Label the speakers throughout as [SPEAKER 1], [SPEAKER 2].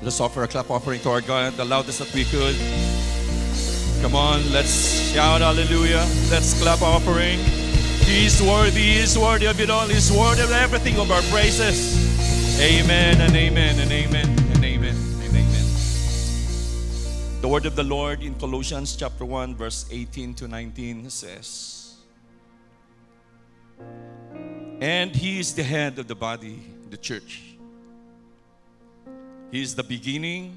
[SPEAKER 1] Let us offer a clap offering to our God, the loudest that we could. Come on, let's shout hallelujah. Let's clap offering. He is worthy, He is worthy of it all, He is worthy of everything of our praises. Amen and amen and amen and amen and amen. The word of the Lord in Colossians chapter 1, verse 18 to 19 says, And He is the head of the body, the church he is the beginning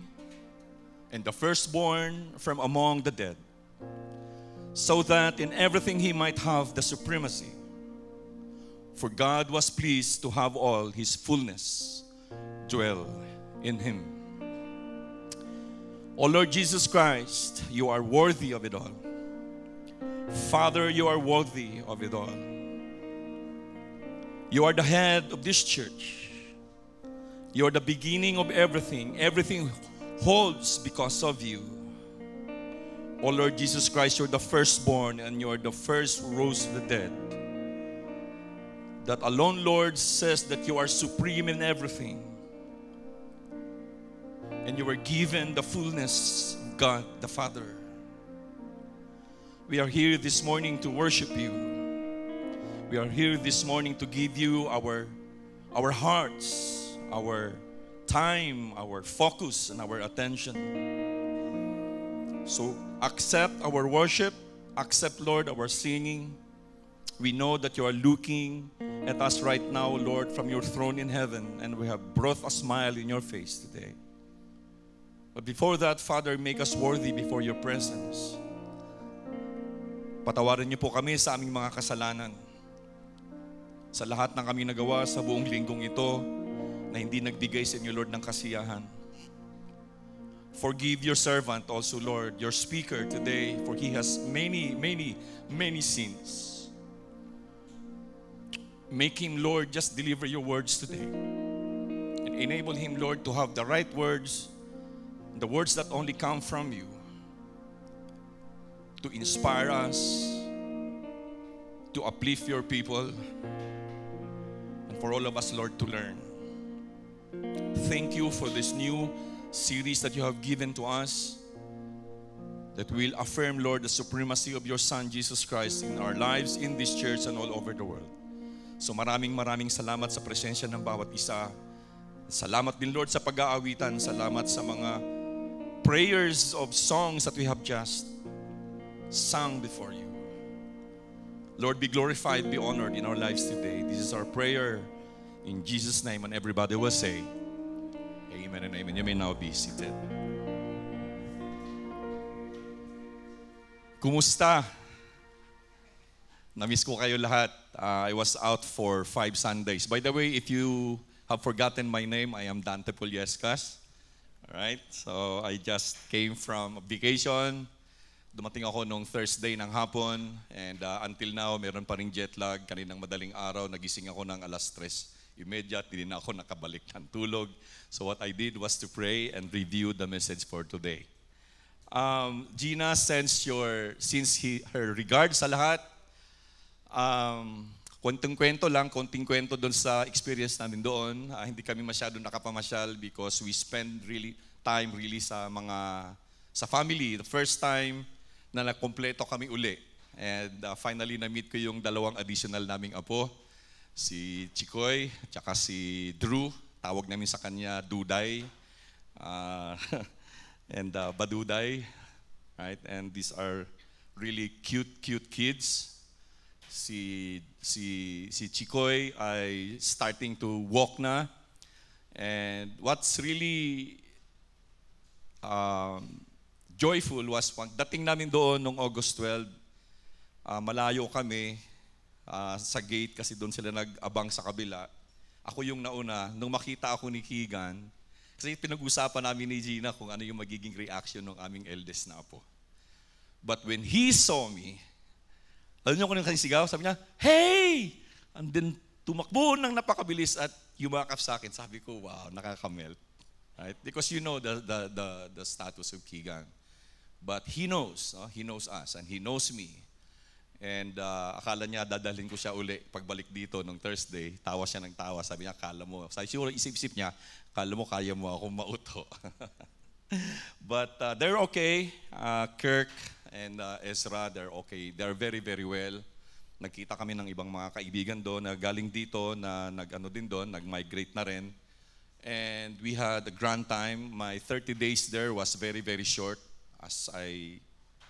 [SPEAKER 1] and the firstborn from among the dead, so that in everything he might have the supremacy. For God was pleased to have all his fullness dwell in him. O Lord Jesus Christ, you are worthy of it all. Father, you are worthy of it all. You are the head of this church. You're the beginning of everything. Everything holds because of you. O oh Lord Jesus Christ, you're the firstborn and you're the first rose of the dead. That alone, Lord, says that you are supreme in everything. And you were given the fullness of God the Father. We are here this morning to worship you. We are here this morning to give you our, our hearts our time, our focus, and our attention. So accept our worship, accept, Lord, our singing. We know that you are looking at us right now, Lord, from your throne in heaven, and we have brought a smile in your face today. But before that, Father, make us worthy before your presence. Patawarin niyo po kami sa aming mga kasalanan. Sa lahat ng kami nagawa sa buong linggong ito, na hindi nagbigay sa inyo, Lord, ng kasiyahan. Forgive your servant also, Lord, your speaker today, for he has many, many, many sins. Make him, Lord, just deliver your words today. And enable him, Lord, to have the right words, the words that only come from you, to inspire us, to uplift your people, and for all of us, Lord, to learn. Thank you for this new series that you have given to us that will affirm, Lord, the supremacy of your Son, Jesus Christ, in our lives, in this church, and all over the world. So maraming maraming salamat sa presensya ng bawat isa. Salamat din, Lord, sa pag-aawitan. Salamat sa mga prayers of songs that we have just sung before you. Lord, be glorified, be honored in our lives today. This is our prayer. In Jesus' name, and everybody will say, Amen and amen. You may now be seated. Kumusta? Namiss ko kayo lahat. Uh, I was out for five Sundays. By the way, if you have forgotten my name, I am Dante Puliescas. Alright? So, I just came from vacation. Dumating ako nung Thursday ng hapon. And uh, until now, meron pa rin jet lag. Kaninang madaling araw, nagising ako ng alas 3 Immediately na ako nakabalik ng tulog. So what I did was to pray and review the message for today. Um, Gina sends your, since he, her regard sa lahat, um, konting kwento lang, konting kwento doon sa experience namin doon. Uh, hindi kami masyado nakapamasyal because we spend really time really sa mga sa family. The first time na nagkompleto kami uli. And uh, finally, na-meet ko yung dalawang additional naming apo si Chikoy, tsaka si Drew, tawag namin sa kanya Duday, uh, and uh, Baduday, right? And these are really cute, cute kids. Si, si, si Chikoy ay starting to walk na. And what's really um, joyful was pagdating namin doon noong August 12, uh, ah, malayo kami, Ah, sa gate kasi doon sila nag-abang sa kabila. Ako yung nauna, nung makita ako ni Keegan, kasi pinag-usapan namin ni Gina kung ano yung magiging reaction ng aming eldest na apo. But when he saw me, alam niyo kung ano yung kanyang sigaw, sabi niya, Hey! And then tumakbo ng napakabilis at yumakap sa akin. Sabi ko, wow, nakakamelt. Right? Because you know the, the, the, the status of Keegan. But he knows, no? Ah, he knows us, and he knows me. And uh, akala niya dadalhin ko siya uli pagbalik dito nung Thursday. Tawa siya ng tawa. Sabi niya, akala mo. Sabi, siguro isip-isip niya, akala mo kaya mo akong mauto. But uh, they're okay. Uh, Kirk and uh, Ezra, they're okay. They're very, very well. Nagkita kami ng ibang mga kaibigan doon na galing dito, na nag-ano din doon, nag-migrate na rin. And we had a grand time. My 30 days there was very, very short as I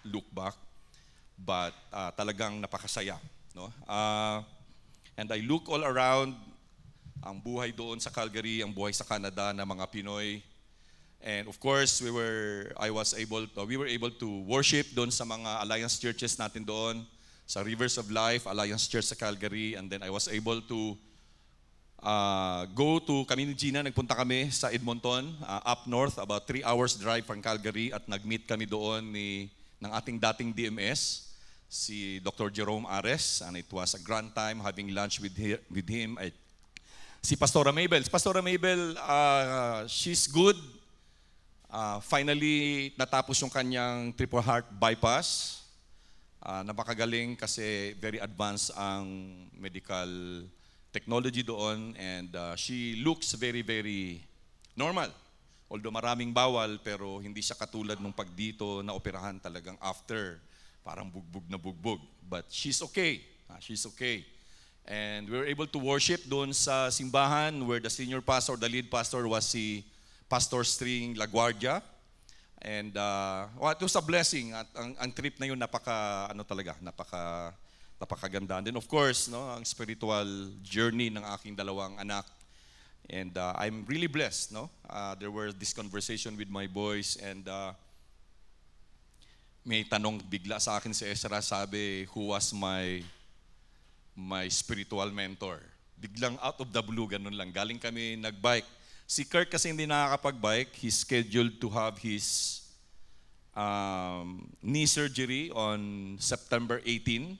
[SPEAKER 1] look back but uh, talagang napakasaya. No? Uh, and I look all around, ang buhay doon sa Calgary, ang buhay sa Canada ng mga Pinoy. And of course, we were, I was able, to, uh, we were able to worship doon sa mga Alliance churches natin doon, sa Rivers of Life, Alliance Church sa Calgary, and then I was able to uh, go to, kami ni Gina, nagpunta kami sa Edmonton, uh, up north, about three hours drive from Calgary, at nag-meet kami doon ni, ng ating dating DMS si Dr. Jerome Ares, and it was a grand time having lunch with, her, with him. at si Pastora Mabel. Pastora Mabel, uh, she's good. Uh, finally, natapos yung kanyang triple heart bypass. Uh, napakagaling kasi very advanced ang medical technology doon and uh, she looks very, very normal. Although maraming bawal pero hindi siya katulad nung pag dito na operahan talagang after parang bugbog na bugbog. But she's okay. Ah, she's okay. And we were able to worship doon sa simbahan where the senior pastor, the lead pastor was si Pastor String LaGuardia. And uh, well, it was a blessing. At ang, ang trip na yun, napaka, ano talaga, napaka, napakaganda. And then of course, no, ang spiritual journey ng aking dalawang anak. And uh, I'm really blessed, no? Uh, there were this conversation with my boys and uh, may tanong bigla sa akin si Ezra, sabi, who was my, my spiritual mentor? Biglang out of the blue, ganun lang. Galing kami nagbike. Si Kirk kasi hindi nakakapag-bike. He's scheduled to have his um, knee surgery on September 18.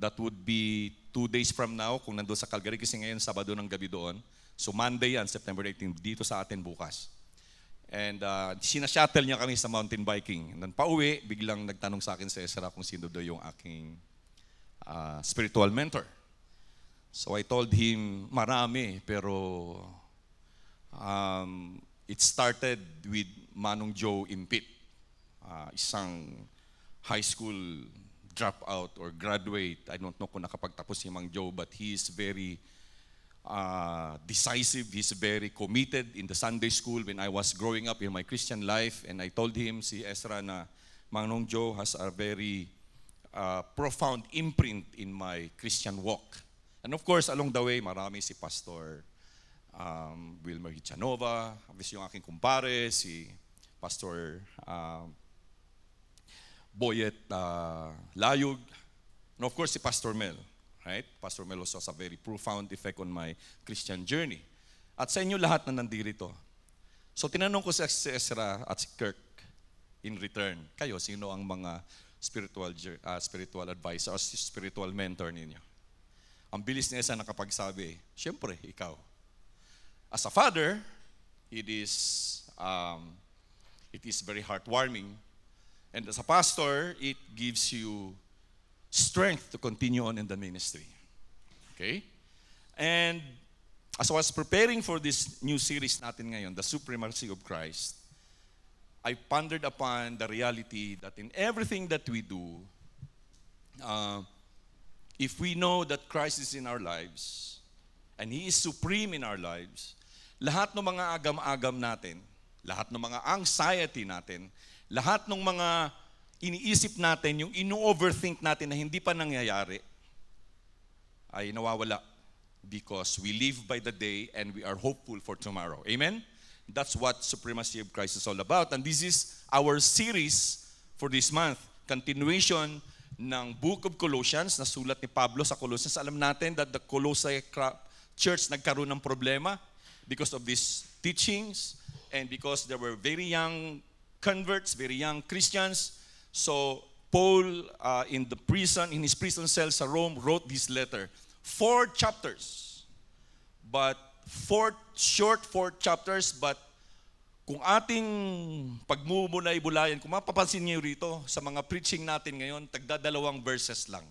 [SPEAKER 1] That would be two days from now kung nandoon sa Calgary kasi ngayon Sabado ng gabi doon. So Monday yan, September 18, dito sa atin bukas. And uh, sinashuttle niya kami sa mountain biking. Nang pauwi, biglang nagtanong sa akin si Ezra kung sino daw yung aking uh, spiritual mentor. So I told him, marami, pero um, it started with Manong Joe Impit, uh, isang high school dropout or graduate. I don't know kung nakapagtapos si Mang Joe, but he is very uh, decisive. He's very committed in the Sunday school when I was growing up in my Christian life. And I told him, si Ezra na Mangnong Joe has a very uh, profound imprint in my Christian walk. And of course, along the way, marami si Pastor um, Wilmer Hichanova, obviously yung aking kumpare, si Pastor uh, Boyet uh, Layug, and of course si Pastor Mel. Right? Pastor Melos has a very profound effect on my Christian journey. At sa inyo lahat na nandirito. So tinanong ko si Ezra at si Kirk in return, kayo, sino ang mga spiritual, uh, spiritual advisor, spiritual mentor ninyo? Ang bilis ni sa nakapagsabi, siyempre, ikaw. As a father, it is, um, it is very heartwarming. And as a pastor, it gives you strength to continue on in the ministry. Okay? And as I was preparing for this new series natin ngayon, The Supremacy of Christ, I pondered upon the reality that in everything that we do, uh, if we know that Christ is in our lives, and He is supreme in our lives, lahat ng mga agam-agam natin, lahat ng mga anxiety natin, lahat ng mga iniisip natin, yung ino-overthink natin na hindi pa nangyayari, ay nawawala because we live by the day and we are hopeful for tomorrow. Amen? That's what Supremacy of Christ is all about. And this is our series for this month. Continuation ng Book of Colossians na sulat ni Pablo sa Colossians. Alam natin that the Colossae Church nagkaroon ng problema because of these teachings and because there were very young converts, very young Christians So Paul, uh, in the prison, in his prison cell sa Rome, wrote this letter. Four chapters, but four short four chapters, but kung ating pagmumunay bulayan, kung mapapansin niyo rito sa mga preaching natin ngayon, tagdadalawang verses lang.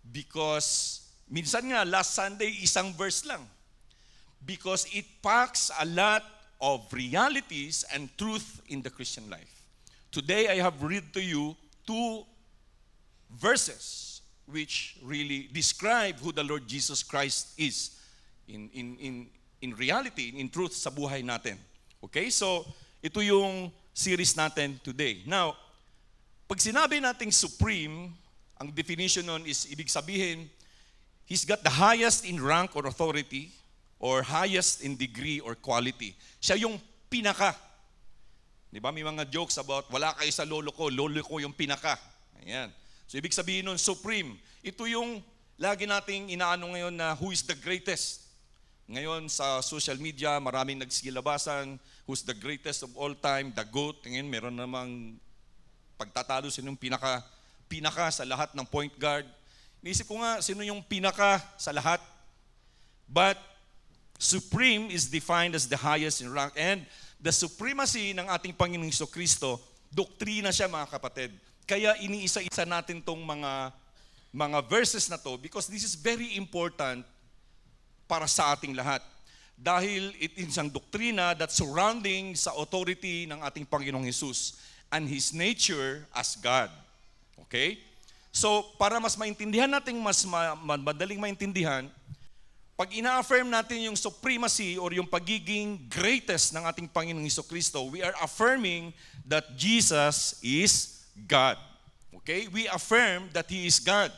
[SPEAKER 1] Because minsan nga last Sunday isang verse lang. Because it packs a lot of realities and truth in the Christian life. Today I have read to you two verses which really describe who the Lord Jesus Christ is in, in, in, in reality, in truth sa buhay natin. Okay? So, ito yung series natin today. Now, pag sinabi nating supreme, ang definition nun is ibig sabihin, he's got the highest in rank or authority or highest in degree or quality. Siya yung pinaka Di ba? May mga jokes about, wala kayo sa lolo ko, lolo ko yung pinaka. Ayan. So, ibig sabihin nun, supreme. Ito yung lagi nating inaano ngayon na who is the greatest. Ngayon sa social media, maraming nagsilabasan, who's the greatest of all time, the GOAT. Ngayon, meron namang pagtatalo, sino yung pinaka, pinaka sa lahat ng point guard. Naisip ko nga, sino yung pinaka sa lahat? But, supreme is defined as the highest in rank. And the supremacy ng ating Panginoong Iso Kristo, doktrina siya mga kapatid. Kaya iniisa-isa natin tong mga mga verses na to because this is very important para sa ating lahat. Dahil it is ang doktrina that surrounding sa authority ng ating Panginoong Hesus and His nature as God. Okay? So, para mas maintindihan natin, mas ma- madaling maintindihan, pag ina-affirm natin yung supremacy or yung pagiging greatest ng ating Panginoong Iso Kristo, we are affirming that Jesus is God. Okay? We affirm that He is God.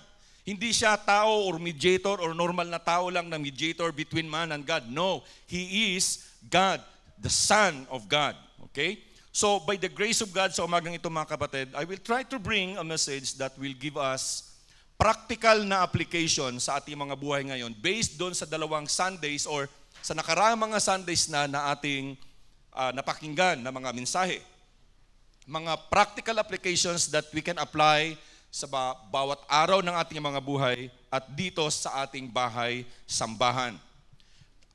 [SPEAKER 1] Hindi siya tao or mediator or normal na tao lang na mediator between man and God. No, He is God, the Son of God. Okay? So by the grace of God sa umagang ito mga kapatid, I will try to bring a message that will give us practical na application sa ating mga buhay ngayon based doon sa dalawang Sundays or sa nakaraang mga Sundays na na ating uh, napakinggan na mga mensahe. Mga practical applications that we can apply sa bawat araw ng ating mga buhay at dito sa ating bahay sambahan.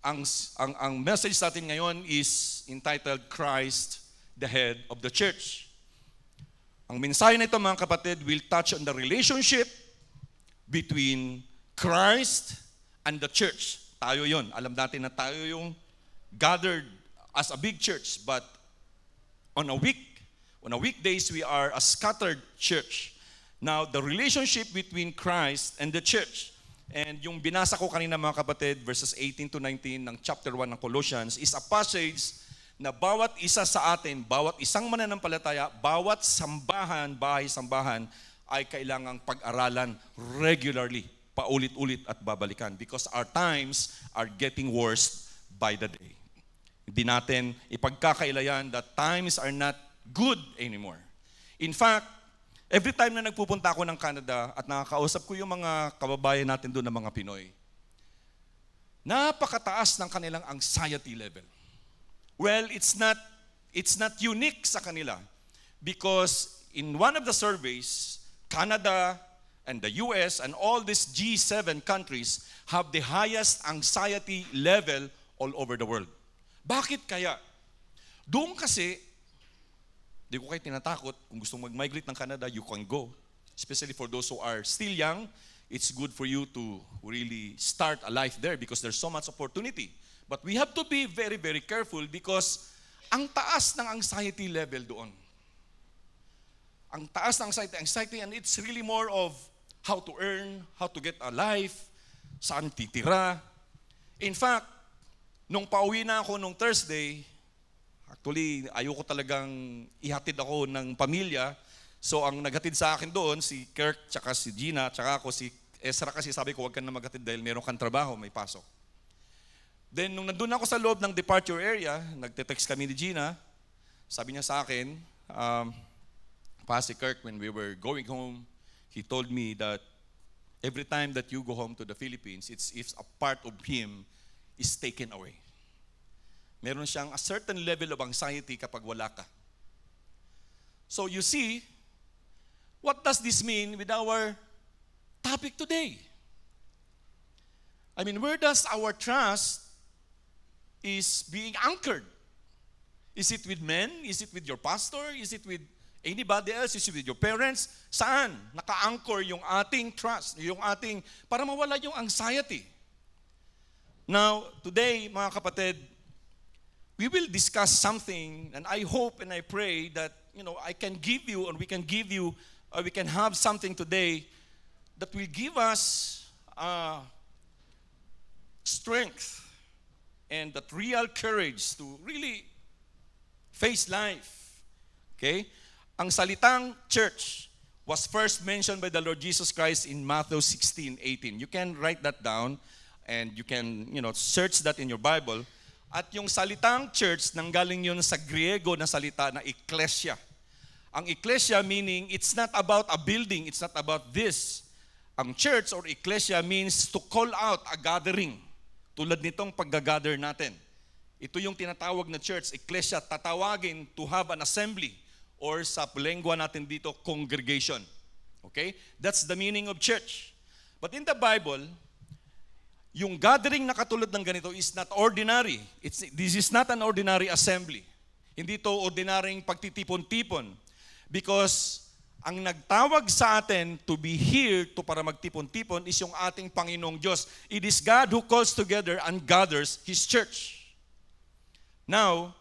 [SPEAKER 1] Ang, ang, ang message natin ngayon is entitled Christ, the Head of the Church. Ang mensahe nito mga kapatid will touch on the relationship between Christ and the church. Tayo yon. Alam natin na tayo yung gathered as a big church, but on a week, on a weekdays, we are a scattered church. Now, the relationship between Christ and the church, and yung binasa ko kanina mga kapatid, verses 18 to 19 ng chapter 1 ng Colossians, is a passage na bawat isa sa atin, bawat isang mananampalataya, bawat sambahan, bahay-sambahan, ay kailangang pag-aralan regularly, paulit-ulit at babalikan because our times are getting worse by the day. Hindi natin ipagkakailayan that times are not good anymore. In fact, every time na nagpupunta ako ng Canada at nakakausap ko yung mga kababayan natin doon na mga Pinoy, napakataas ng kanilang anxiety level. Well, it's not it's not unique sa kanila because in one of the surveys, Canada and the US and all these G7 countries have the highest anxiety level all over the world. Bakit kaya? Doon kasi, di ko kayo tinatakot, kung gusto mag-migrate ng Canada, you can go. Especially for those who are still young, it's good for you to really start a life there because there's so much opportunity. But we have to be very, very careful because ang taas ng anxiety level doon ang taas ng anxiety, anxiety, and it's really more of how to earn, how to get a life, saan titira. In fact, nung pauwi na ako nung Thursday, actually, ayoko talagang ihatid ako ng pamilya. So, ang naghatid sa akin doon, si Kirk, tsaka si Gina, tsaka ako, si Ezra kasi sabi ko, huwag ka na maghatid dahil meron kang trabaho, may pasok. Then, nung nandun ako sa loob ng departure area, nagte-text kami ni Gina, sabi niya sa akin, um, Pastor Kirk, when we were going home, he told me that every time that you go home to the Philippines, it's if a part of him is taken away. Meron siyang a certain level of anxiety kapag wala ka. So you see, what does this mean with our topic today? I mean, where does our trust is being anchored? Is it with men? Is it with your pastor? Is it with Anybody else is with you. Parents, saan? Naka-anchor yung ating trust, yung ating, para mawala yung anxiety. Now, today, mga kapatid, we will discuss something and I hope and I pray that, you know, I can give you and we can give you, or uh, we can have something today that will give us uh, strength and that real courage to really face life. Okay? Ang salitang church was first mentioned by the Lord Jesus Christ in Matthew 16:18. You can write that down and you can, you know, search that in your Bible. At yung salitang church, nanggaling yun sa Griego na salita na ecclesia. Ang ecclesia meaning, it's not about a building, it's not about this. Ang church or ecclesia means to call out a gathering. Tulad nitong pagga-gather natin. Ito yung tinatawag na church, ecclesia, tatawagin to have an assembly or sa lengwa natin dito, congregation. Okay? That's the meaning of church. But in the Bible, yung gathering na katulad ng ganito is not ordinary. It's, this is not an ordinary assembly. Hindi to ordinaryong pagtitipon-tipon. Because ang nagtawag sa atin to be here to para magtipon-tipon is yung ating Panginoong Diyos. It is God who calls together and gathers His church. Now,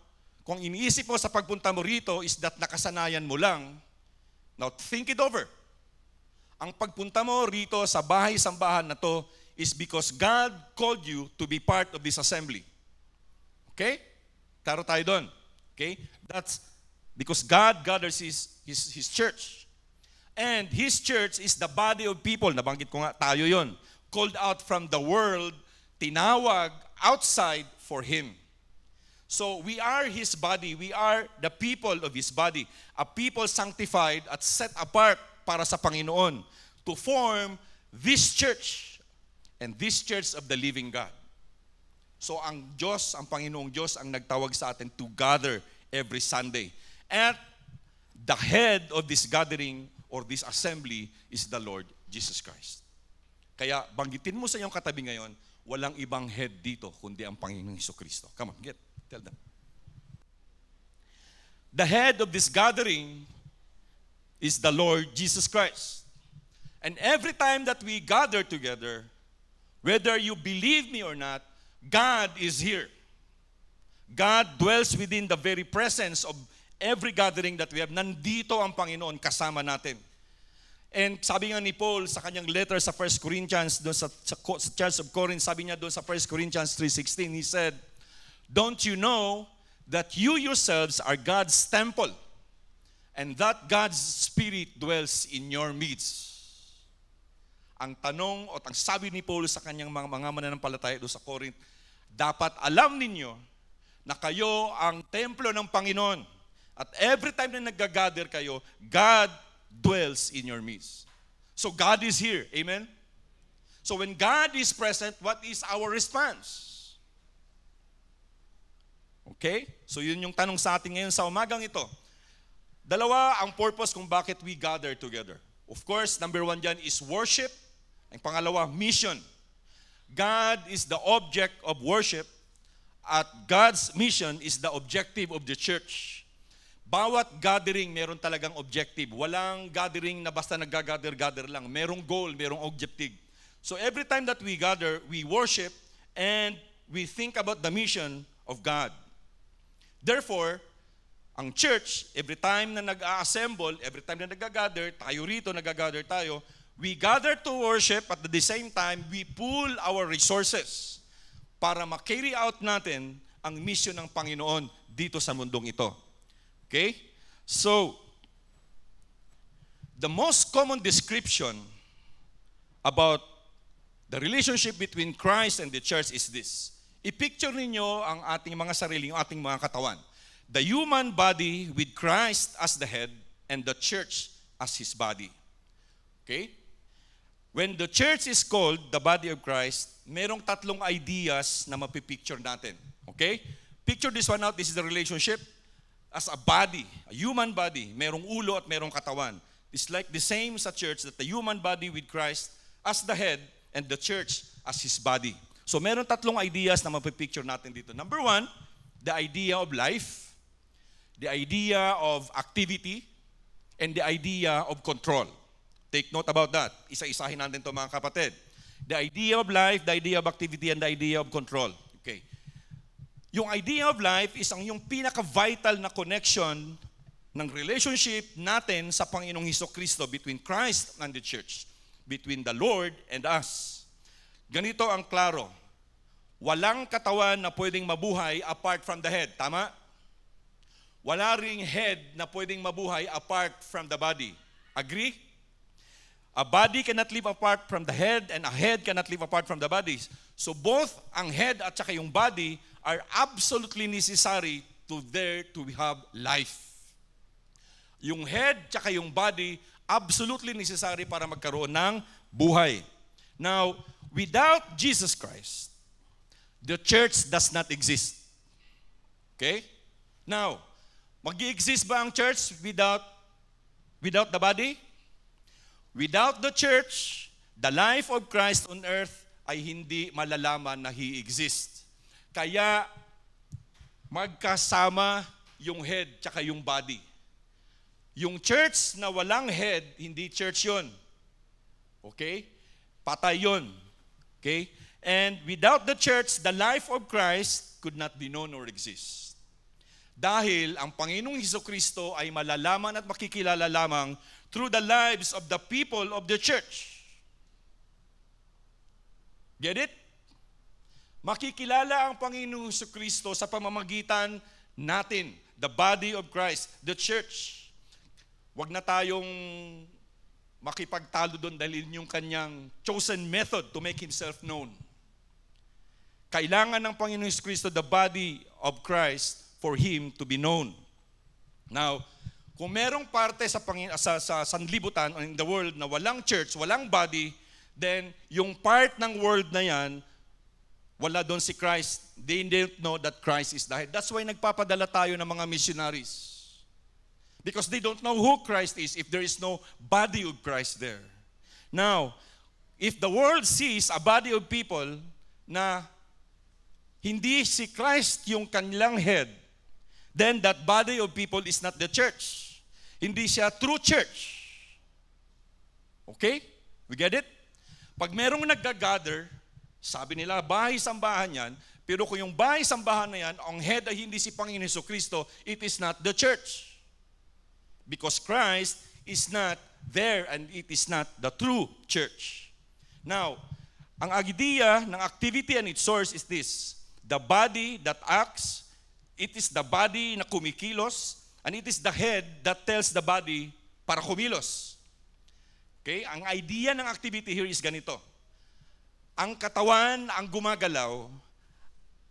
[SPEAKER 1] kung iniisip mo sa pagpunta mo rito is that nakasanayan mo lang, now think it over. Ang pagpunta mo rito sa bahay-sambahan na to is because God called you to be part of this assembly. Okay? Taro tayo doon. Okay? That's because God gathers His, His, His church. And His church is the body of people. Nabanggit ko nga, tayo yon. Called out from the world, tinawag outside for Him. So we are His body. We are the people of His body. A people sanctified at set apart para sa Panginoon to form this church and this church of the living God. So ang Diyos, ang Panginoong Diyos ang nagtawag sa atin to gather every Sunday. At the head of this gathering or this assembly is the Lord Jesus Christ. Kaya banggitin mo sa iyong katabi ngayon, walang ibang head dito kundi ang Panginoong Kristo. Come on, get. Tell them. The head of this gathering is the Lord Jesus Christ. And every time that we gather together, whether you believe me or not, God is here. God dwells within the very presence of every gathering that we have. Nandito ang Panginoon kasama natin. And sabi nga ni Paul sa kanyang letter sa 1 Corinthians, doon sa, sa, sa Church of Corinth, sabi niya doon sa 1 Corinthians 3.16, he said, Don't you know that you yourselves are God's temple and that God's Spirit dwells in your midst? Ang tanong o ang sabi ni Paul sa kanyang mga, mga mananampalataya doon sa Corinth, dapat alam ninyo na kayo ang templo ng Panginoon. At every time na nag-gather kayo, God dwells in your midst. So God is here. Amen? So when God is present, what is our response? Okay? So yun yung tanong sa atin ngayon sa umagang ito. Dalawa ang purpose kung bakit we gather together. Of course, number one dyan is worship. Ang pangalawa, mission. God is the object of worship at God's mission is the objective of the church. Bawat gathering, meron talagang objective. Walang gathering na basta nag-gather-gather lang. Merong goal, merong objective. So every time that we gather, we worship and we think about the mission of God. Therefore, ang church, every time na nag-assemble, every time na nag-gather, tayo rito, nag-gather tayo, we gather to worship at the same time, we pool our resources para ma-carry out natin ang mission ng Panginoon dito sa mundong ito. Okay? So, the most common description about the relationship between Christ and the church is this. I-picture ninyo ang ating mga sarili, ang ating mga katawan. The human body with Christ as the head and the church as his body. Okay? When the church is called the body of Christ, merong tatlong ideas na mapipicture natin. Okay? Picture this one out. This is the relationship as a body, a human body. Merong ulo at merong katawan. It's like the same sa church that the human body with Christ as the head and the church as his body. So meron tatlong ideas na mapipicture natin dito. Number one, the idea of life, the idea of activity, and the idea of control. Take note about that. Isa-isahin natin to mga kapatid. The idea of life, the idea of activity, and the idea of control. Okay. Yung idea of life is ang yung pinaka-vital na connection ng relationship natin sa Panginoong Heso Kristo between Christ and the church, between the Lord and us. Ganito ang klaro. Walang katawan na pwedeng mabuhay apart from the head. Tama? Wala ring head na pwedeng mabuhay apart from the body. Agree? A body cannot live apart from the head and a head cannot live apart from the body. So both ang head at saka yung body are absolutely necessary to there to have life. Yung head at saka yung body absolutely necessary para magkaroon ng buhay. Now, without Jesus Christ, the church does not exist. Okay? Now, mag-exist ba ang church without without the body? Without the church, the life of Christ on earth ay hindi malalaman na He exists. Kaya, magkasama yung head tsaka yung body. Yung church na walang head, hindi church yon. Okay? Patay yon. Okay? And without the church, the life of Christ could not be known or exist. Dahil ang Panginoong Heso Kristo ay malalaman at makikilala lamang through the lives of the people of the church. Get it? Makikilala ang Panginoong Heso Kristo sa pamamagitan natin, the body of Christ, the church. Huwag na tayong makipagtalo doon dahil yun yung kanyang chosen method to make himself known. Kailangan ng Panginoon Kristo the body of Christ for him to be known. Now, kung merong parte sa, Pangin- sa, sa sanlibutan in the world na walang church, walang body, then yung part ng world na yan, wala doon si Christ. They didn't know that Christ is there. That's why nagpapadala tayo ng mga missionaries Because they don't know who Christ is if there is no body of Christ there. Now, if the world sees a body of people na hindi si Christ yung kanilang head, then that body of people is not the church. Hindi siya true church. Okay? We get it? Pag merong nagga-gather, sabi nila, bahay-sambahan yan, pero kung yung bahay-sambahan na yan, ang head ay hindi si Panginoon Kristo, it is not the church because Christ is not there and it is not the true church. Now, ang idea ng activity and its source is this. The body that acts, it is the body na kumikilos, and it is the head that tells the body para kumilos. Okay? Ang idea ng activity here is ganito. Ang katawan ang gumagalaw,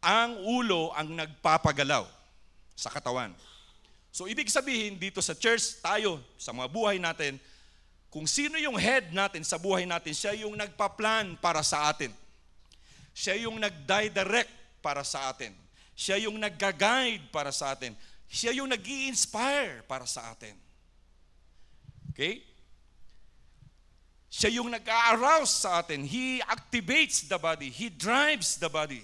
[SPEAKER 1] ang ulo ang nagpapagalaw sa katawan. So ibig sabihin dito sa church, tayo, sa mga buhay natin, kung sino yung head natin sa buhay natin, siya yung nagpa-plan para sa atin. Siya yung nag-direct para sa atin. Siya yung nag-guide para sa atin. Siya yung nag inspire para sa atin. Okay? Siya yung nag-arouse sa atin. He activates the body. He drives the body.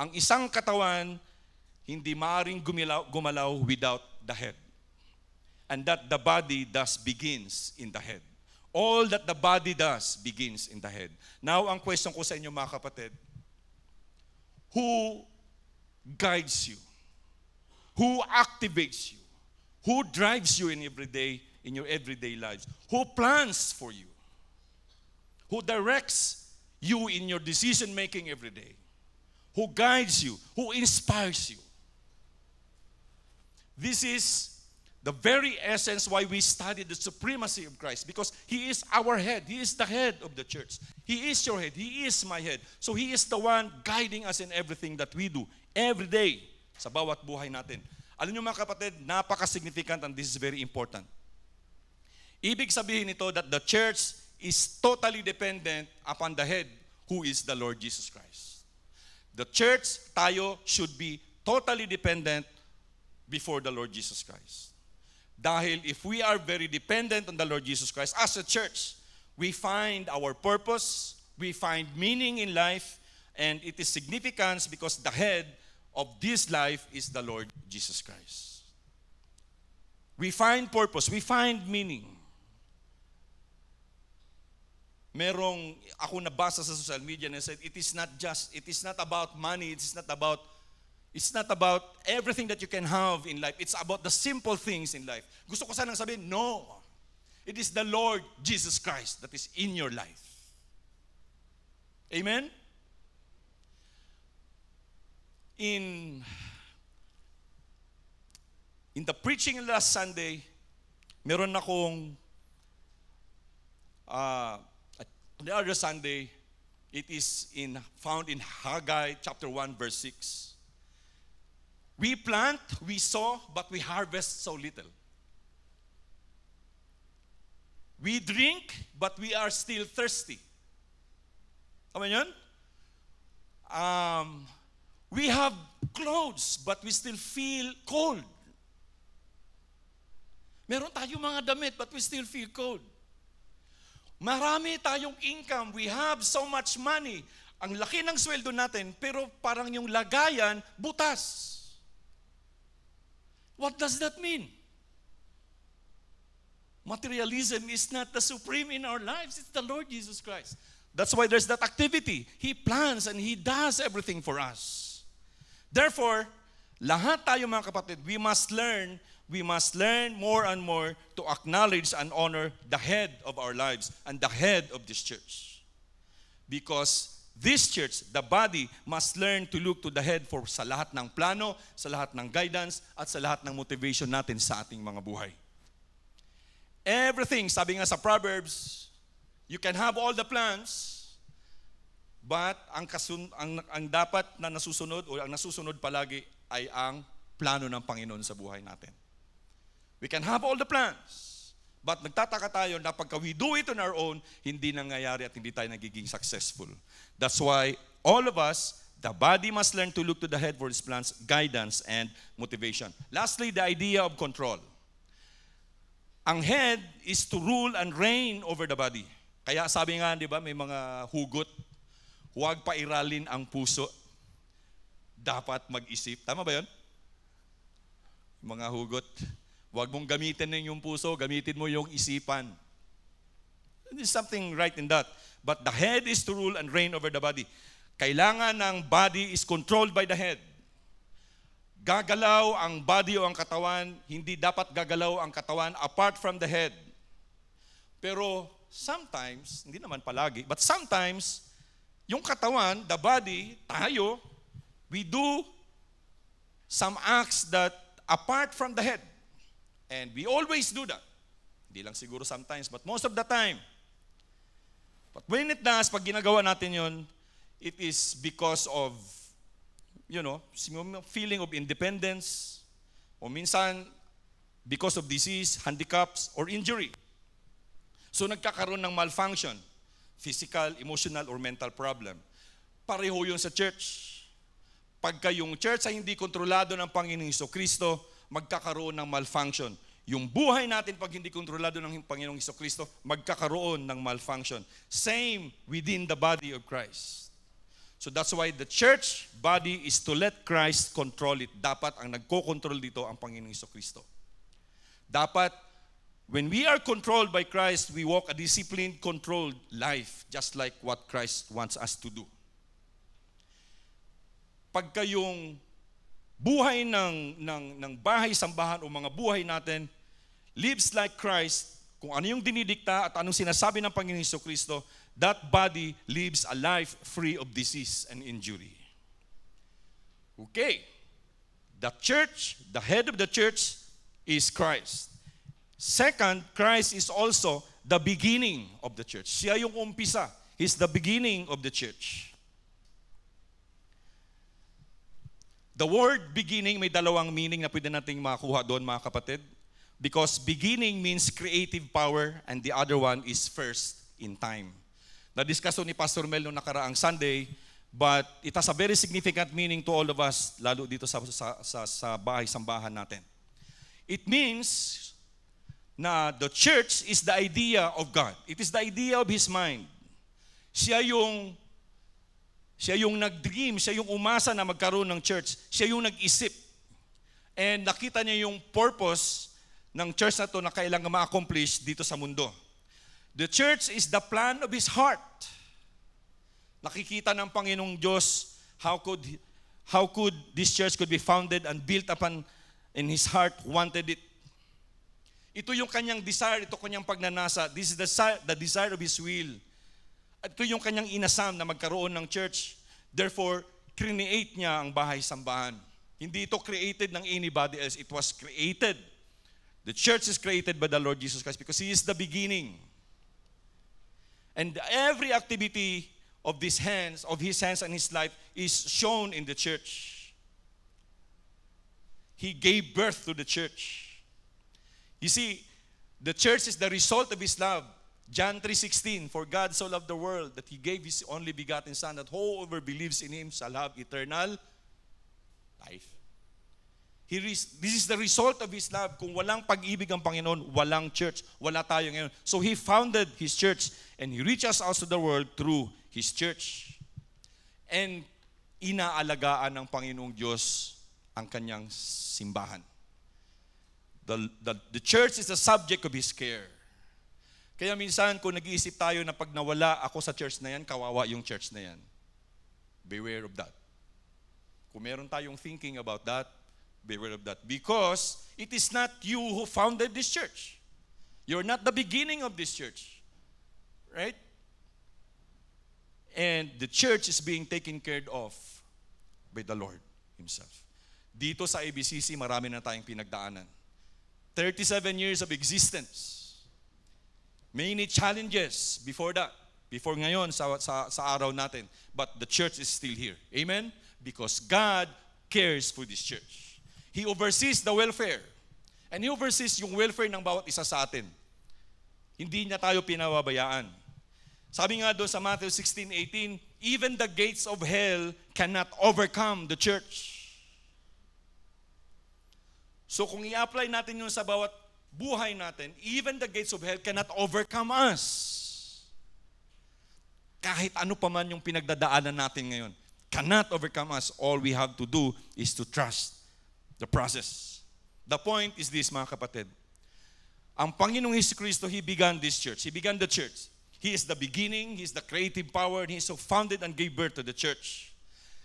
[SPEAKER 1] Ang isang katawan hindi maaring gumilaw, gumalaw without the head. And that the body thus begins in the head. All that the body does begins in the head. Now, ang question ko sa inyo mga kapatid, who guides you? Who activates you? Who drives you in day, in your everyday lives? Who plans for you? Who directs you in your decision making every day? Who guides you? Who inspires you? This is the very essence why we study the supremacy of Christ because He is our head. He is the head of the church. He is your head. He is my head. So He is the one guiding us in everything that we do every day sa bawat buhay natin. Alam niyo mga kapatid, napaka-significant and this is very important. Ibig sabihin ito that the church is totally dependent upon the head who is the Lord Jesus Christ. The church, tayo, should be totally dependent before the Lord Jesus Christ. Dahil if we are very dependent on the Lord Jesus Christ as a church, we find our purpose, we find meaning in life, and it is significance because the head of this life is the Lord Jesus Christ. We find purpose, we find meaning. Merong, ako nabasa sa social media na said, it is not just, it is not about money, it is not about It's not about everything that you can have in life. It's about the simple things in life. Gusto ko sanang sabihin, no. It is the Lord Jesus Christ that is in your life. Amen? In, in the preaching last Sunday, meron akong uh, the other Sunday, it is in, found in Haggai chapter 1 verse 6. We plant, we sow, but we harvest so little. We drink, but we are still thirsty. Tama yun? Um, we have clothes, but we still feel cold. Meron tayong mga damit, but we still feel cold. Marami tayong income. We have so much money. Ang laki ng sweldo natin, pero parang yung lagayan, butas. What does that mean? Materialism is not the supreme in our lives, it's the Lord Jesus Christ. That's why there's that activity. He plans and He does everything for us. Therefore, lahat tayo mga kapatid, we must learn, we must learn more and more to acknowledge and honor the head of our lives and the head of this church. Because This church, the body, must learn to look to the head for sa lahat ng plano, sa lahat ng guidance, at sa lahat ng motivation natin sa ating mga buhay. Everything, sabi nga sa Proverbs, you can have all the plans, but ang, kasun- ang, ang dapat na nasusunod o ang nasusunod palagi ay ang plano ng Panginoon sa buhay natin. We can have all the plans, But nagtataka tayo na pagka we do it on our own, hindi nangyayari at hindi tayo nagiging successful. That's why all of us, the body must learn to look to the head for its plans, guidance, and motivation. Lastly, the idea of control. Ang head is to rule and reign over the body. Kaya sabi nga, di ba, may mga hugot, huwag pairalin ang puso. Dapat mag-isip. Tama ba yun? Mga hugot. Huwag mong gamitin na yung puso, gamitin mo yung isipan. There's something right in that. But the head is to rule and reign over the body. Kailangan ng body is controlled by the head. Gagalaw ang body o ang katawan, hindi dapat gagalaw ang katawan apart from the head. Pero sometimes, hindi naman palagi, but sometimes, yung katawan, the body, tayo, we do some acts that apart from the head. And we always do that. Hindi lang siguro sometimes, but most of the time. But when it does, pag ginagawa natin yun, it is because of, you know, feeling of independence, o minsan, because of disease, handicaps, or injury. So nagkakaroon ng malfunction, physical, emotional, or mental problem. Pareho yun sa church. Pagka yung church ay hindi kontrolado ng Panginoong Kristo, magkakaroon ng malfunction. Yung buhay natin pag hindi kontrolado ng Panginoong Iso Kristo, magkakaroon ng malfunction. Same within the body of Christ. So that's why the church body is to let Christ control it. Dapat ang nagko-control dito ang Panginoong Iso Kristo. Dapat, when we are controlled by Christ, we walk a disciplined, controlled life, just like what Christ wants us to do. Pag kayong buhay ng, ng, ng bahay, sambahan o mga buhay natin lives like Christ, kung ano yung dinidikta at anong sinasabi ng Panginoon Heso Kristo, that body lives a life free of disease and injury. Okay. The church, the head of the church is Christ. Second, Christ is also the beginning of the church. Siya yung umpisa. He's the beginning of the church. The word beginning may dalawang meaning na pwede nating makuha doon mga kapatid. Because beginning means creative power and the other one is first in time. Na-discuss ni Pastor Mel noong nakaraang Sunday, but it has a very significant meaning to all of us, lalo dito sa, sa, sa, sa bahay, sambahan natin. It means na the church is the idea of God. It is the idea of His mind. Siya yung siya yung nag-dream, siya yung umasa na magkaroon ng church. Siya yung nag-isip. And nakita niya yung purpose ng church na to na kailangan ma-accomplish dito sa mundo. The church is the plan of His heart. Nakikita ng Panginoong Diyos how could, how could this church could be founded and built upon in His heart wanted it. Ito yung kanyang desire, ito kanyang pagnanasa. This is the, the desire of His will. At ito yung kanyang inasam na magkaroon ng church. Therefore, create niya ang bahay sambahan. Hindi ito created ng anybody else. It was created. The church is created by the Lord Jesus Christ because He is the beginning. And every activity of these hands, of His hands and His life is shown in the church. He gave birth to the church. You see, the church is the result of His love. John 3.16, For God so loved the world that He gave His only begotten Son, that whoever believes in Him shall have eternal life. He res- this is the result of His love. Kung walang pag-ibig ang Panginoon, walang church. Wala tayo ngayon. So He founded His church and He reaches out to the world through His church. And inaalagaan ng Panginoong Diyos ang kanyang simbahan. The, the, the church is the subject of His care. Kaya minsan kung nag-iisip tayo na pag nawala ako sa church na yan, kawawa yung church na yan. Beware of that. Kung meron tayong thinking about that, beware of that. Because it is not you who founded this church. You're not the beginning of this church. Right? And the church is being taken care of by the Lord Himself. Dito sa ABCC, marami na tayong pinagdaanan. 37 years of existence Many challenges before that, before ngayon sa, sa, sa araw natin. But the church is still here. Amen? Because God cares for this church. He oversees the welfare. And He oversees yung welfare ng bawat isa sa atin. Hindi niya tayo pinawabayaan. Sabi nga doon sa Matthew 16:18, even the gates of hell cannot overcome the church. So kung i-apply natin yun sa bawat buhay natin, even the gates of hell cannot overcome us. Kahit ano pa man yung pinagdadaanan natin ngayon, cannot overcome us. All we have to do is to trust the process. The point is this, mga kapatid. Ang Panginoong Hesus Kristo, He began this church. He began the church. He is the beginning, He is the creative power, and He so founded and gave birth to the church.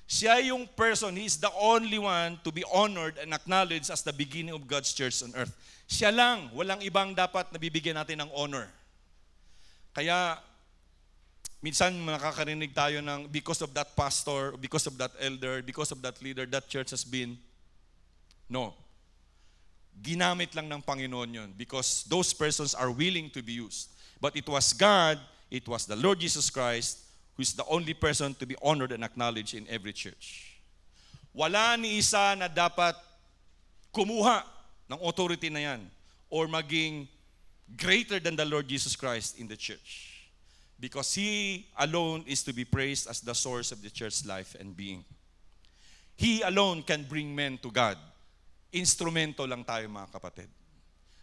[SPEAKER 1] Siya yung person, He is the only one to be honored and acknowledged as the beginning of God's church on earth. Siya lang, walang ibang dapat nabibigyan natin ng honor. Kaya, minsan nakakarinig tayo ng because of that pastor, because of that elder, because of that leader, that church has been. No. Ginamit lang ng Panginoon yun because those persons are willing to be used. But it was God, it was the Lord Jesus Christ who is the only person to be honored and acknowledged in every church. Wala ni isa na dapat kumuha ng authority na yan or maging greater than the Lord Jesus Christ in the church. Because He alone is to be praised as the source of the church's life and being. He alone can bring men to God. Instrumento lang tayo mga kapatid.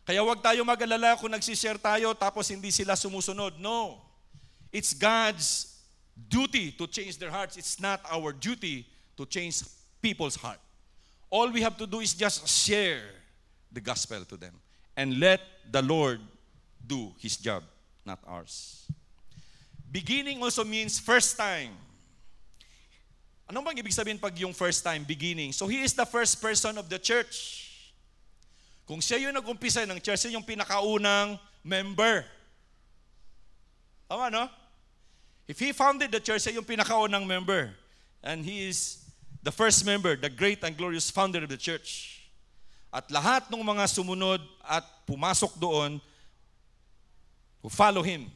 [SPEAKER 1] Kaya huwag tayo mag-alala kung nagsishare tayo tapos hindi sila sumusunod. No. It's God's duty to change their hearts. It's not our duty to change people's heart. All we have to do is just share the gospel to them. And let the Lord do his job, not ours. Beginning also means first time. Ano bang ibig sabihin pag yung first time, beginning? So he is the first person of the church. Kung siya yung nag-umpisa ng church, siya yung pinakaunang member. Tama, no? If he founded the church, siya yung pinakaunang member. And he is the first member, the great and glorious founder of the church. At lahat ng mga sumunod at pumasok doon, who follow him.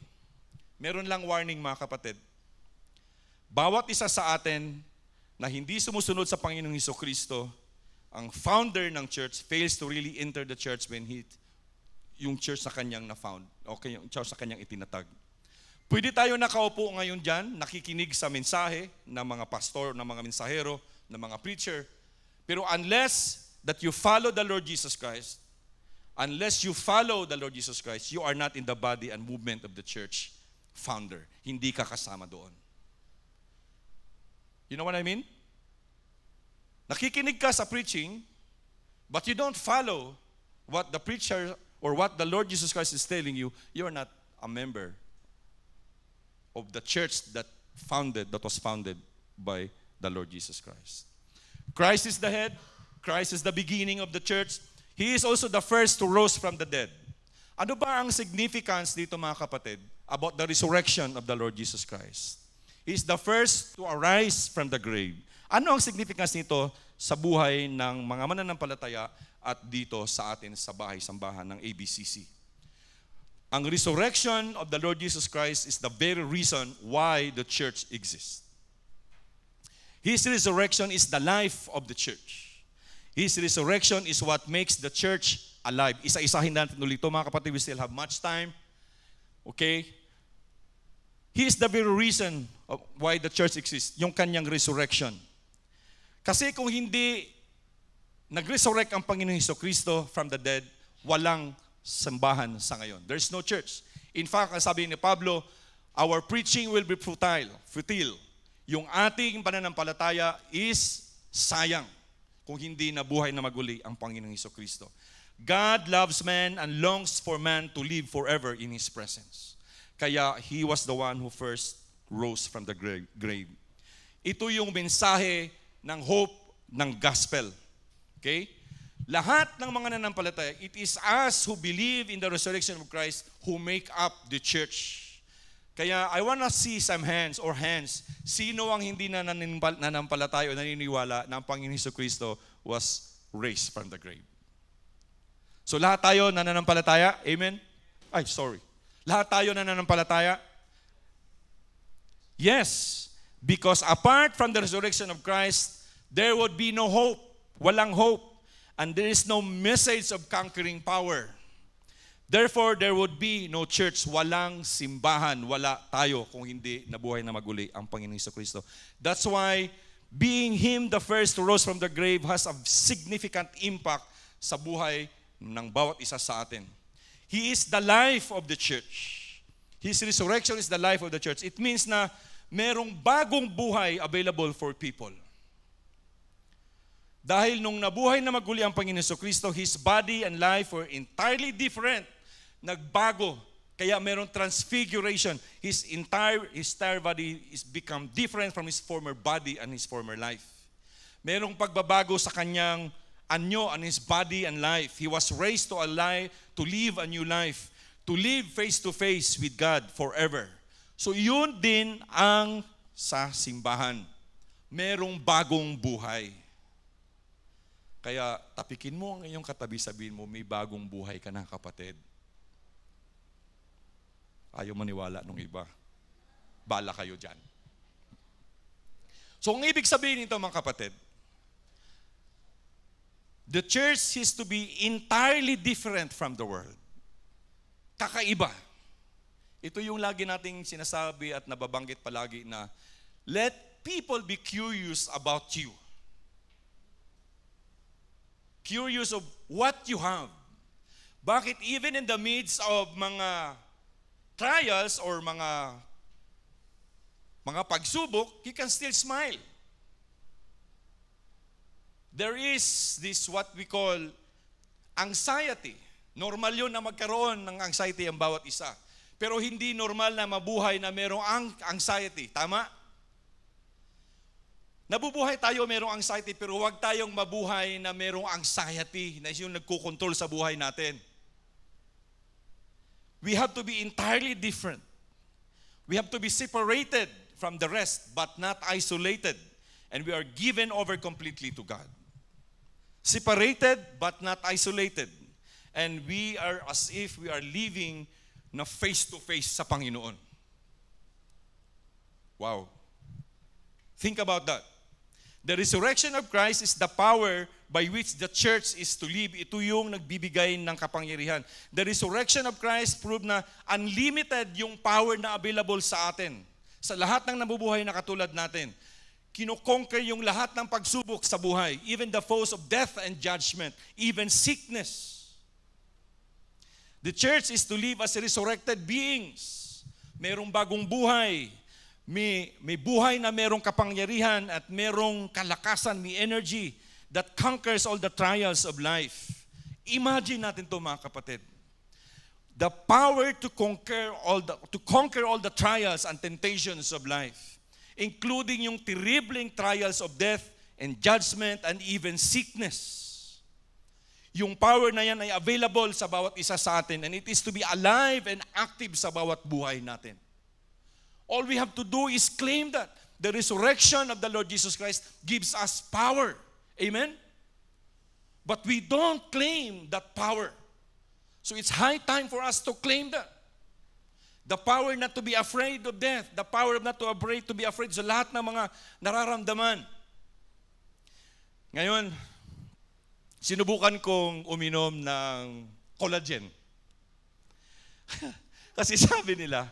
[SPEAKER 1] Meron lang warning mga kapatid. Bawat isa sa atin na hindi sumusunod sa Panginoong Heso Kristo, ang founder ng church fails to really enter the church when he, yung church sa kanyang na-found, o yung church sa kanyang itinatag. Pwede tayo nakaupo ngayon dyan, nakikinig sa mensahe ng mga pastor, ng mga mensahero, ng mga preacher. Pero unless that you follow the Lord Jesus Christ, unless you follow the Lord Jesus Christ, you are not in the body and movement of the church founder. Hindi ka kasama doon. You know what I mean? Nakikinig ka sa preaching, but you don't follow what the preacher or what the Lord Jesus Christ is telling you, you're not a member of the church that founded that was founded by the Lord Jesus Christ. Christ is the head, Christ is the beginning of the church. He is also the first to rose from the dead. Ano ba ang significance dito mga kapatid about the resurrection of the Lord Jesus Christ? He is the first to arise from the grave. Ano ang significance nito sa buhay ng mga mananampalataya at dito sa atin sa bahay-sambahan ng ABCC? Ang resurrection of the Lord Jesus Christ is the very reason why the church exists. His resurrection is the life of the church. His resurrection is what makes the church alive. Isa-isahin natin ulit ito, mga kapatid. We still have much time. Okay? He is the very reason why the church exists, yung kanyang resurrection. Kasi kung hindi nag-resurrect ang Panginoong Heso Kristo from the dead, walang sambahan sa ngayon. There's no church. In fact, ang sabi ni Pablo, our preaching will be futile, futile. Yung ating pananampalataya is sayang kung hindi nabuhay na maguli ang Panginoong Iso Kristo. God loves man and longs for man to live forever in His presence. Kaya He was the one who first rose from the grave. Ito yung mensahe ng hope ng gospel. Okay? Lahat ng mga nanampalataya, it is us who believe in the resurrection of Christ who make up the church. Kaya I want to see some hands or hands. Sino ang hindi na nanampalataya o naniniwala na ang Panginoon Heso Kristo was raised from the grave? So lahat tayo nananampalataya? Amen? Ay, sorry. Lahat tayo nananampalataya? Yes. Because apart from the resurrection of Christ, there would be no hope. Walang hope. And there is no message of conquering power. Therefore, there would be no church, walang simbahan, wala tayo kung hindi nabuhay na maguli ang Panginoong Kristo. That's why being Him the first to rose from the grave has a significant impact sa buhay ng bawat isa sa atin. He is the life of the church. His resurrection is the life of the church. It means na merong bagong buhay available for people. Dahil nung nabuhay na maguli ang Panginoon Kristo, His body and life were entirely different nagbago. Kaya merong transfiguration. His entire, his entire body is become different from his former body and his former life. Merong pagbabago sa kanyang anyo and his body and life. He was raised to a life, to live a new life, to live face to face with God forever. So yun din ang sa simbahan. Merong bagong buhay. Kaya tapikin mo ang iyong katabi, sabihin mo, may bagong buhay ka na kapatid. Ayaw maniwala nung iba. Bala kayo dyan. So, ang ibig sabihin nito mga kapatid, the church is to be entirely different from the world. Kakaiba. Ito yung lagi nating sinasabi at nababanggit palagi na let people be curious about you. Curious of what you have. Bakit even in the midst of mga trials or mga mga pagsubok, he can still smile. There is this what we call anxiety. Normal yun na magkaroon ng anxiety ang bawat isa. Pero hindi normal na mabuhay na merong anxiety. Tama? Nabubuhay tayo merong anxiety pero huwag tayong mabuhay na merong anxiety na yun nagkukontrol sa buhay natin. We have to be entirely different. We have to be separated from the rest, but not isolated. And we are given over completely to God. Separated, but not isolated. And we are as if we are living na face-to-face sa Panginoon. Wow. Think about that. The resurrection of Christ is the power by which the church is to live. Ito yung nagbibigay ng kapangyarihan. The resurrection of Christ proved na unlimited yung power na available sa atin. Sa lahat ng nabubuhay na katulad natin. Kinokonquer yung lahat ng pagsubok sa buhay. Even the foes of death and judgment. Even sickness. The church is to live as resurrected beings. Merong bagong buhay may, may buhay na merong kapangyarihan at merong kalakasan, may energy that conquers all the trials of life. Imagine natin to mga kapatid. The power to conquer all the, to conquer all the trials and temptations of life, including yung terribleng trials of death and judgment and even sickness. Yung power na yan ay available sa bawat isa sa atin and it is to be alive and active sa bawat buhay natin. All we have to do is claim that the resurrection of the Lord Jesus Christ gives us power. Amen? But we don't claim that power. So it's high time for us to claim that. The power not to be afraid of death. The power not to, afraid, to be afraid sa lahat ng mga nararamdaman. Ngayon, sinubukan kong uminom ng collagen. Kasi sabi nila,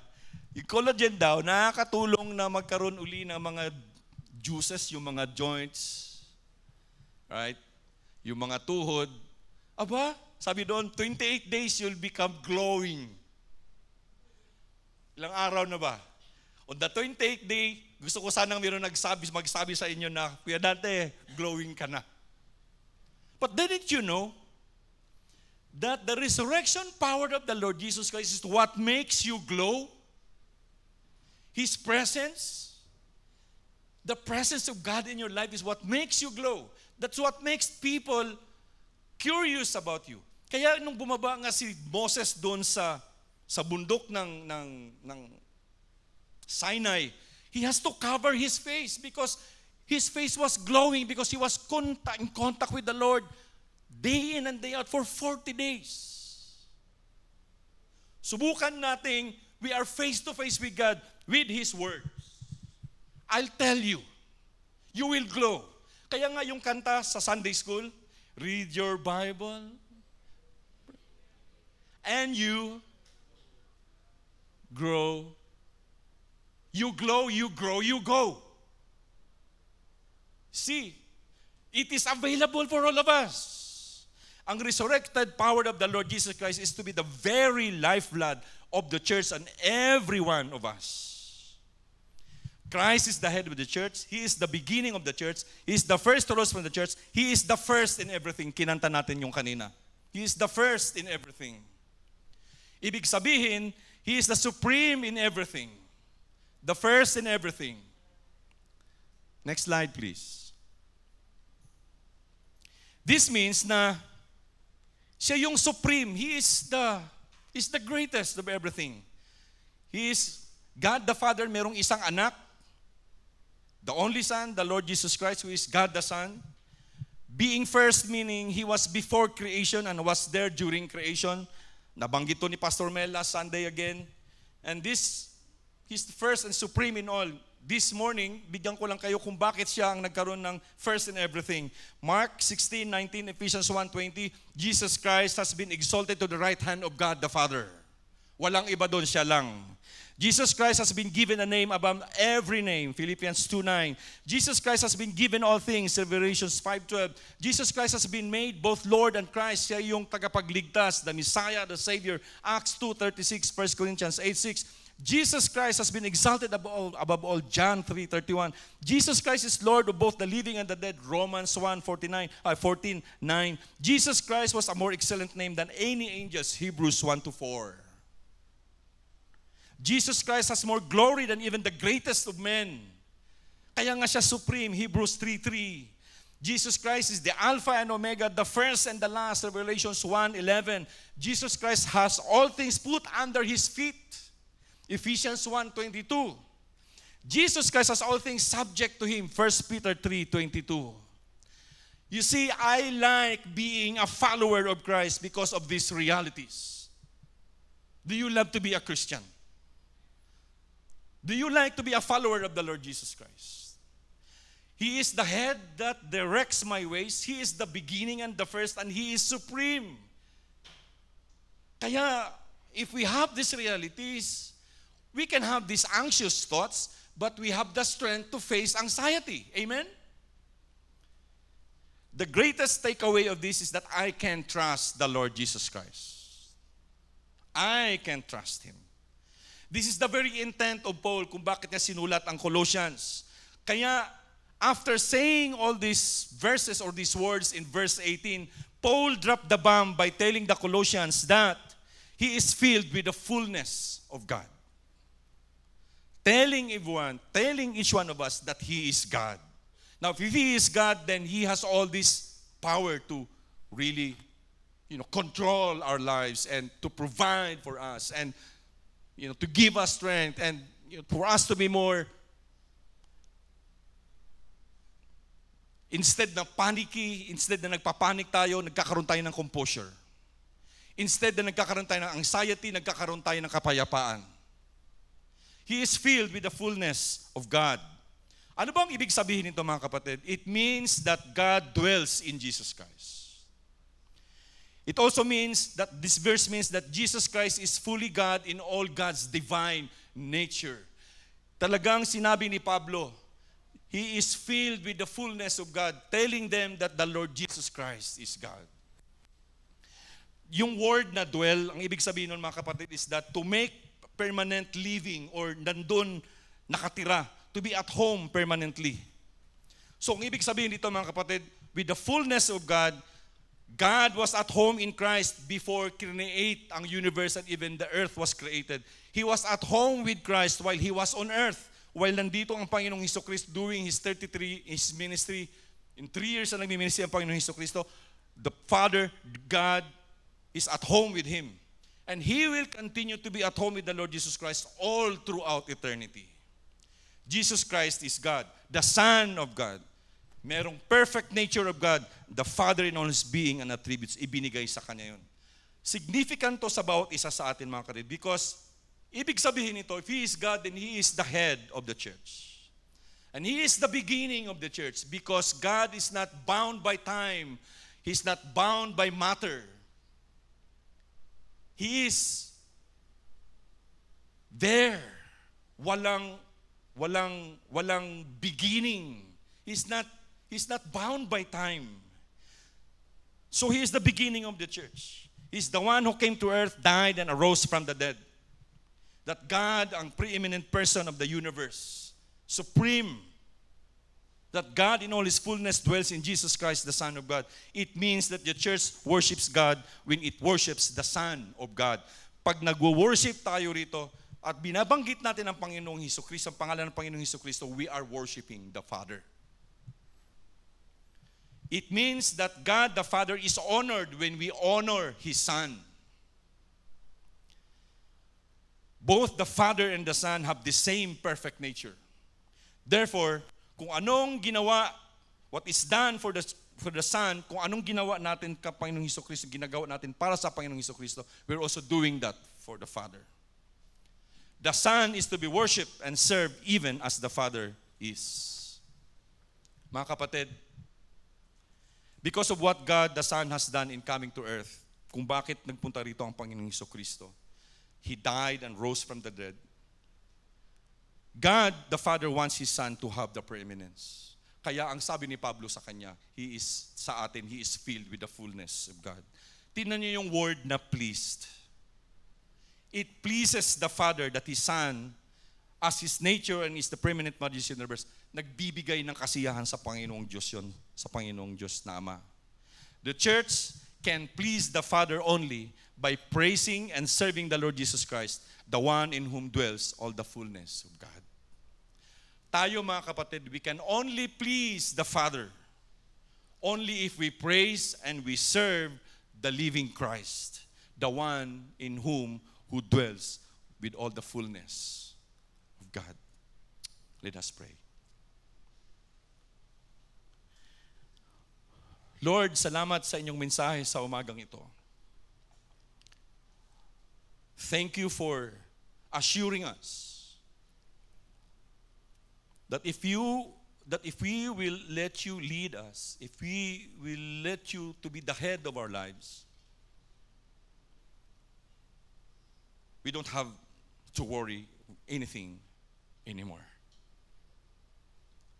[SPEAKER 1] yung collagen daw, nakakatulong na magkaroon uli ng mga juices, yung mga joints, right? Yung mga tuhod. Aba, sabi doon, 28 days you'll become glowing. Ilang araw na ba? On the 28th day, gusto ko sanang mayroon nagsabi, magsabi sa inyo na, Kuya Dante, glowing ka na. But didn't you know that the resurrection power of the Lord Jesus Christ is what makes you glow? His presence, the presence of God in your life is what makes you glow. That's what makes people curious about you. Kaya nung bumaba nga si Moses doon sa sa bundok ng ng ng Sinai, he has to cover his face because his face was glowing because he was in contact with the Lord day in and day out for 40 days. Subukan nating We are face to face with God with His words. I'll tell you, you will glow. Kaya nga yung kanta sa Sunday school, read your Bible, and you grow. You glow, you grow, you go. See, it is available for all of us. Ang resurrected power of the Lord Jesus Christ is to be the very lifeblood of the church and every one of us. Christ is the head of the church. He is the beginning of the church. He is the first to rose from the church. He is the first in everything. Kinanta natin yung kanina. He is the first in everything. Ibig sabihin, He is the supreme in everything. The first in everything. Next slide, please. This means na siya yung supreme. He is the is the greatest of everything. He is God the Father, merong isang anak, the only Son, the Lord Jesus Christ, who is God the Son. Being first, meaning He was before creation and was there during creation. Nabanggit to ni Pastor Mel last Sunday again. And this, He's the first and supreme in all this morning, bigyan ko lang kayo kung bakit siya ang nagkaroon ng first in everything. Mark 16, 19, Ephesians 1, 20, Jesus Christ has been exalted to the right hand of God the Father. Walang iba doon, siya lang. Jesus Christ has been given a name above every name. Philippians 2.9. Jesus Christ has been given all things. Revelation 5.12. Jesus Christ has been made both Lord and Christ. Siya yung tagapagligtas, the Messiah, the Savior. Acts 2.36, 1 Corinthians 8.6. Jesus Christ has been exalted above all, above all. John 3:31. Jesus Christ is Lord of both the living and the dead. Romans 1:49, uh, 14:9. Jesus Christ was a more excellent name than any angels. Hebrews 1 to 4. Jesus Christ has more glory than even the greatest of men. Kaya nga siya supreme, Hebrews 3.3. Jesus Christ is the Alpha and Omega, the first and the last, Revelations 1.11. Jesus Christ has all things put under His feet. Ephesians 1:22. Jesus Christ has all things subject to him. 1 Peter 3:22. You see, I like being a follower of Christ because of these realities. Do you love to be a Christian? Do you like to be a follower of the Lord Jesus Christ? He is the head that directs my ways. He is the beginning and the first, and He is supreme. Kaya, if we have these realities, we can have these anxious thoughts, but we have the strength to face anxiety. Amen? The greatest takeaway of this is that I can trust the Lord Jesus Christ. I can trust Him. This is the very intent of Paul kung bakit niya sinulat ang Colossians. Kaya after saying all these verses or these words in verse 18, Paul dropped the bomb by telling the Colossians that he is filled with the fullness of God telling everyone, telling each one of us that He is God. Now, if He is God, then He has all this power to really, you know, control our lives and to provide for us and, you know, to give us strength and you know, for us to be more, instead na paniki, instead na nagpapanik tayo, nagkakaroon tayo ng composure. Instead na nagkakaroon tayo ng anxiety, nagkakaroon tayo ng kapayapaan. He is filled with the fullness of God. Ano bang ibig sabihin nito mga kapatid? It means that God dwells in Jesus Christ. It also means that this verse means that Jesus Christ is fully God in all God's divine nature. Talagang sinabi ni Pablo, He is filled with the fullness of God, telling them that the Lord Jesus Christ is God. Yung word na dwell, ang ibig sabihin nun mga kapatid is that to make permanent living or nandun nakatira, to be at home permanently. So ang ibig sabihin dito mga kapatid, with the fullness of God, God was at home in Christ before create ang universe and even the earth was created. He was at home with Christ while He was on earth. While nandito ang Panginoong Heso Christ doing His 33, His ministry, in three years na nagmi-ministry ang Panginoong Heso Kristo, the Father, God, is at home with Him. And he will continue to be at home with the Lord Jesus Christ all throughout eternity. Jesus Christ is God, the Son of God. Merong perfect nature of God, the Father in all His being and attributes, ibinigay sa Kanya yun. Significant to sa bawat isa sa atin mga kapatid because ibig sabihin ito, if He is God, then He is the head of the church. And He is the beginning of the church because God is not bound by time. He's not bound by matter. He is there. Walang walang walang beginning. He's not he's not bound by time. So he is the beginning of the church. He's the one who came to earth, died and arose from the dead. That God ang preeminent person of the universe, supreme that God in all his fullness dwells in Jesus Christ, the Son of God. It means that the church worships God when it worships the Son of God. Pag nagwo-worship tayo rito at binabanggit natin ang Panginoong Hesus Kristo, ang pangalan ng Panginoong Hesus Kristo, we are worshiping the Father. It means that God the Father is honored when we honor His Son. Both the Father and the Son have the same perfect nature. Therefore, kung anong ginawa, what is done for the for the Son, kung anong ginawa natin ka Panginoong Heso Kristo, ginagawa natin para sa Panginoong Heso Kristo, we're also doing that for the Father. The Son is to be worshipped and served even as the Father is. Mga kapatid, because of what God the Son has done in coming to earth, kung bakit nagpunta rito ang Panginoong Heso Kristo, He died and rose from the dead God, the Father, wants His Son to have the preeminence. Kaya ang sabi ni Pablo sa kanya, He is, sa atin, He is filled with the fullness of God. Tingnan niyo yung word na pleased. It pleases the Father that His Son, as His nature and is the preeminent majesty in the universe, nagbibigay ng kasiyahan sa Panginoong Diyos yon, sa Panginoong Diyos na Ama. The church can please the Father only by praising and serving the Lord Jesus Christ, the one in whom dwells all the fullness of God tayo mga kapatid, we can only please the Father only if we praise and we serve the living Christ, the one in whom who dwells with all the fullness of God. Let us pray. Lord, salamat sa inyong mensahe sa umagang ito. Thank you for assuring us that if you that if we will let you lead us, if we will let you to be the head of our lives, we don't have to worry anything anymore.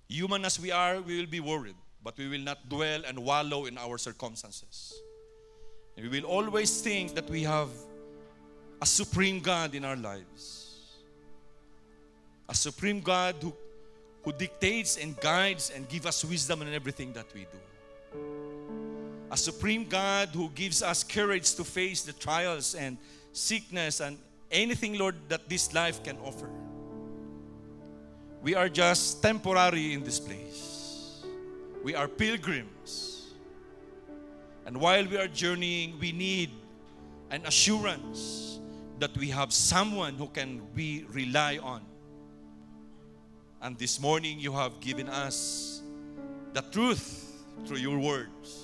[SPEAKER 1] Human as we are, we will be worried, but we will not dwell and wallow in our circumstances. And we will always think that we have a supreme God in our lives, a supreme God who who dictates and guides and gives us wisdom in everything that we do. A supreme God who gives us courage to face the trials and sickness and anything, Lord, that this life can offer. We are just temporary in this place. We are pilgrims. And while we are journeying, we need an assurance that we have someone who can we rely on and this morning you have given us the truth through your words.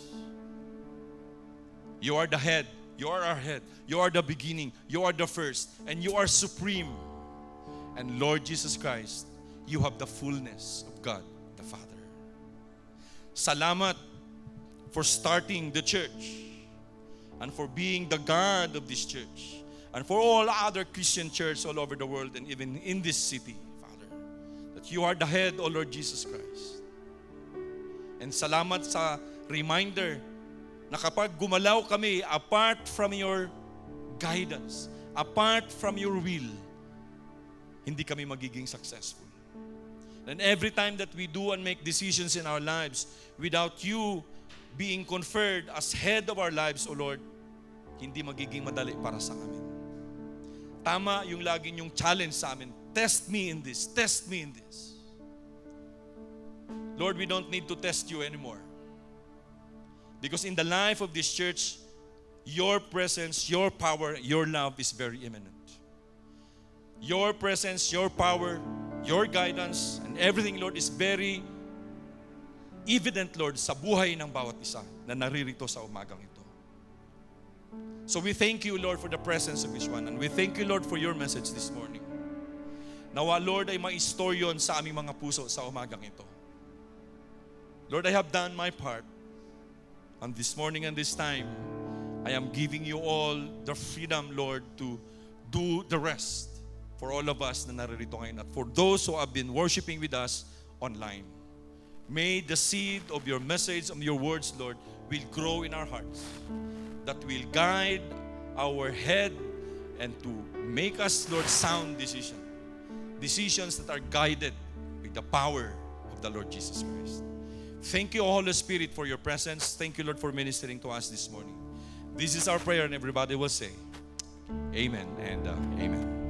[SPEAKER 1] You are the head. You are our head. You are the beginning. You are the first. And you are supreme. And Lord Jesus Christ, you have the fullness of God the Father. Salamat for starting the church and for being the God of this church and for all other Christian churches all over the world and even in this city. that you are the head, O Lord Jesus Christ. And salamat sa reminder na kapag gumalaw kami apart from your guidance, apart from your will, hindi kami magiging successful. And every time that we do and make decisions in our lives without you being conferred as head of our lives, O Lord, hindi magiging madali para sa amin. Tama yung lagi yung challenge sa amin Test me in this. Test me in this. Lord, we don't need to test you anymore. Because in the life of this church, your presence, your power, your love is very imminent. Your presence, your power, your guidance, and everything, Lord, is very evident, Lord, sa buhay ng bawat isa na naririto sa umagang ito. So we thank you, Lord, for the presence of each one. And we thank you, Lord, for your message this morning. Nawa, Lord, ay ma-store yon sa aming mga puso sa umagang ito. Lord, I have done my part. And this morning and this time, I am giving you all the freedom, Lord, to do the rest for all of us na naririto ngayon at for those who have been worshiping with us online. May the seed of your message, of your words, Lord, will grow in our hearts. That will guide our head and to make us, Lord, sound decisions. Decisions that are guided with the power of the Lord Jesus Christ. Thank you, Holy Spirit, for your presence. Thank you, Lord, for ministering to us this morning. This is our prayer, and everybody will say, Amen and uh, Amen.